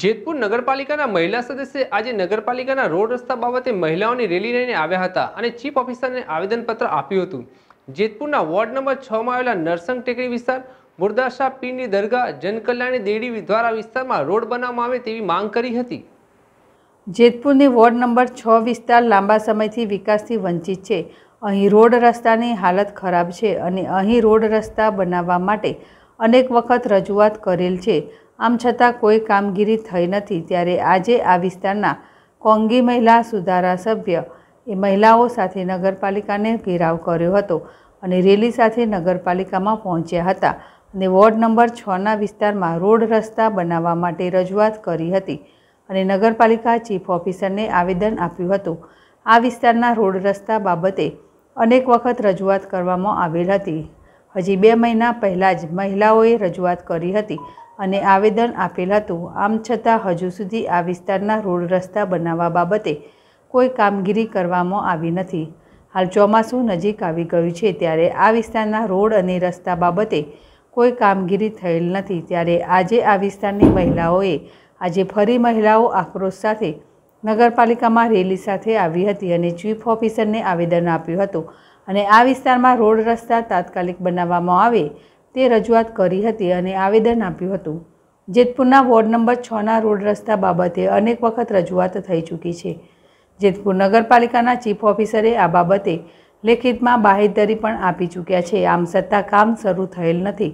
જેતપુર નગરપાલિકાના મહિલા સદસ્ય આજે નગરપાલિકાના રોડ રસ્તા બાબતે મહિલાઓની રેલી લઈને આવ્યા હતા અને ચીફ ઓફિસરને આવેદનપત્ર આપ્યું હતું જેતપુરના વોર્ડ નંબર છમાં આવેલા નરસંગ ટેકરી વિસ્તાર મુર્દાશા પીરની દરગાહ જનકલ્યાણી દેડી દ્વારા વિસ્તારમાં રોડ બનાવવામાં આવે તેવી માંગ કરી હતી જેતપુરની વોર્ડ નંબર છ વિસ્તાર લાંબા સમયથી વિકાસથી વંચિત છે અહીં રોડ રસ્તાની હાલત ખરાબ છે અને અહીં રોડ રસ્તા બનાવવા માટે અનેક વખત રજૂઆત કરેલ છે આમ છતાં કોઈ કામગીરી થઈ નથી ત્યારે આજે આ વિસ્તારના કોંગી મહિલા સુધારા સભ્ય એ મહિલાઓ સાથે નગરપાલિકાને ઘેરાવ કર્યો હતો અને રેલી સાથે નગરપાલિકામાં પહોંચ્યા હતા અને વોર્ડ નંબર છના વિસ્તારમાં રોડ રસ્તા બનાવવા માટે રજૂઆત કરી હતી અને નગરપાલિકા ચીફ ઓફિસરને આવેદન આપ્યું હતું આ વિસ્તારના રોડ રસ્તા બાબતે અનેક વખત રજૂઆત કરવામાં આવેલ હતી હજી બે મહિના પહેલાં જ મહિલાઓએ રજૂઆત કરી હતી અને આવેદન આપેલ હતું આમ છતાં હજુ સુધી આ વિસ્તારના રોડ રસ્તા બનાવવા બાબતે કોઈ કામગીરી કરવામાં આવી નથી હાલ ચોમાસું નજીક આવી ગયું છે ત્યારે આ વિસ્તારના રોડ અને રસ્તા બાબતે કોઈ કામગીરી થયેલ નથી ત્યારે આજે આ વિસ્તારની મહિલાઓએ આજે ફરી મહિલાઓ આક્રોશ સાથે નગરપાલિકામાં રેલી સાથે આવી હતી અને ચીફ ઓફિસરને આવેદન આપ્યું હતું અને આ વિસ્તારમાં રોડ રસ્તા તાત્કાલિક બનાવવામાં આવે તે રજૂઆત કરી હતી અને આવેદન આપ્યું હતું જેતપુરના વોર્ડ નંબર છના રોડ રસ્તા બાબતે અનેક વખત રજૂઆત થઈ ચૂકી છે જેતપુર નગરપાલિકાના ચીફ ઓફિસરે આ બાબતે લેખિતમાં બાહેધરી પણ આપી ચૂક્યા છે આમ સત્તા કામ શરૂ થયેલ નથી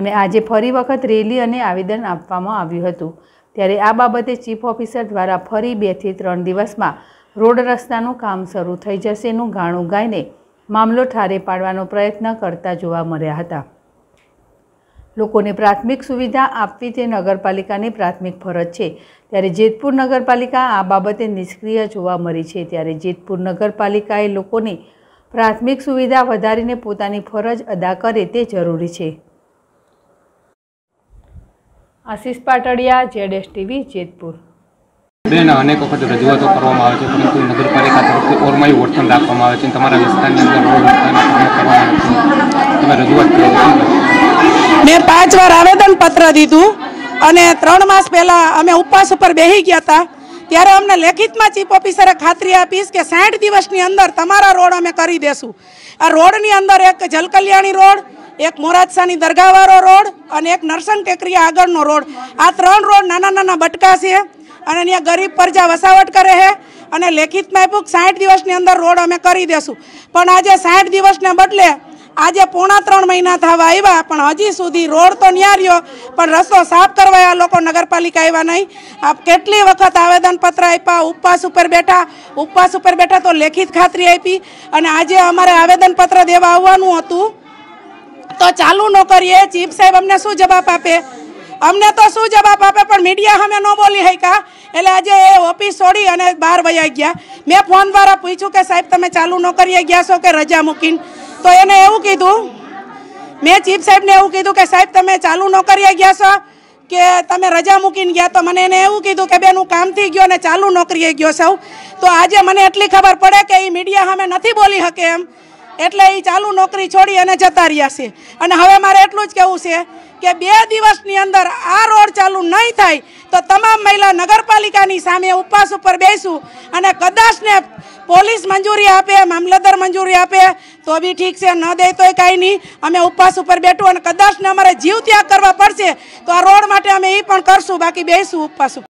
અને આજે ફરી વખત રેલી અને આવેદન આપવામાં આવ્યું હતું ત્યારે આ બાબતે ચીફ ઓફિસર દ્વારા ફરી બેથી ત્રણ દિવસમાં રોડ રસ્તાનું કામ શરૂ થઈ જશેનું ગાણું ગાઈને મામલો ઠારે પાડવાનો પ્રયત્ન કરતા જોવા મળ્યા હતા લોકોને પ્રાથમિક સુવિધા આપવી તે નગરપાલિકાની પ્રાથમિક ફરજ છે ત્યારે જેતપુર નગરપાલિકા આ બાબતે નિષ્ક્રિય જોવા મળી છે ત્યારે જેતપુર નગરપાલિકાએ લોકોને પ્રાથમિક સુવિધા વધારીને પોતાની ફરજ અદા કરે તે જરૂરી છે Ashish Patadiya Z S TV Jetpur બેન અનેક વખત રજૂઆતો કરવામાં આવે છે પરંતુ નગરપાલિકા તરફથી ઓરમાયું વર્તન રાખવામાં આવે છે તમારા વિસ્તારની અંદર પાંચ વાર આવેદન પત્ર દીધું અને ત્રણ માસ પહેલાં અમે ઉપવાસ ઉપર બેસી ગયા હતા ત્યારે અમને લેખિતમાં ચીફ ઓફિસરે ખાતરી આપીશ કે સાઠ દિવસની અંદર તમારા રોડ અમે કરી દેશું આ રોડની અંદર એક જલકલ્યાણી રોડ એક મોરાદસાની દરગાહવાળો રોડ અને એક નરસંગ ટેકરી આગળનો રોડ આ ત્રણ રોડ નાના નાના બટકા છે અને અહીંયા ગરીબ પ્રજા વસાવટ કરે છે અને લેખિતમાં આપ્યું સાઠ દિવસની અંદર રોડ અમે કરી દેશું પણ આજે સાઠ દિવસને બદલે આજે પોણા ત્રણ મહિના થવા આવ્યા પણ હજી સુધી રોડ તો ન્યાર્યો પણ રસ્તો સાફ કરવા આ લોકો નગરપાલિકા આવ્યા નહીં કેટલી વખત આવેદનપત્ર આપ્યા ઉપવાસ ઉપર બેઠા ઉપવાસ ઉપર બેઠા તો લેખિત ખાતરી આપી અને આજે અમારે આવેદનપત્ર દેવા આવવાનું હતું તો ચાલુ ન કરીએ ચીફ સાહેબ અમને શું જવાબ આપે અમને તો શું જવાબ આપે પણ મીડિયા અમે ન બોલી હૈકા એટલે આજે એ ઓફિસ છોડી અને બહાર વયા ગયા મેં ફોન દ્વારા પૂછ્યું કે સાહેબ તમે ચાલુ ન કરીએ ગયા છો કે રજા મૂકીને તો એને એવું કીધું મેં ચીફ સાહેબને એવું કીધું કે સાહેબ તમે ચાલુ નોકરીએ ગયા છો કે તમે રજા મૂકીને ગયા તો મને એને એવું કીધું કે બેન હું કામથી ગયો ને ચાલુ નોકરીએ ગયો સૌ તો આજે મને એટલી ખબર પડે કે એ મીડિયા સામે નથી બોલી શકે એમ એટલે એ ચાલુ નોકરી છોડી અને જતા રહ્યા છે અને હવે મારે એટલું જ કહેવું છે કે બે દિવસની અંદર આ રોડ ચાલુ નહીં થાય તો તમામ મહિલા નગરપાલિકાની સામે ઉપવાસ ઉપર બેસું અને કદાચને પોલીસ મંજૂરી આપે મામલતદાર મંજૂરી આપે તો બી ઠીક છે ન દે તોય કાંઈ નહીં અમે ઉપવાસ ઉપર બેઠું અને કદાચને અમારે જીવ ત્યાગ કરવા પડશે તો આ રોડ માટે અમે એ પણ કરશું બાકી બેસું ઉપવાસ ઉપર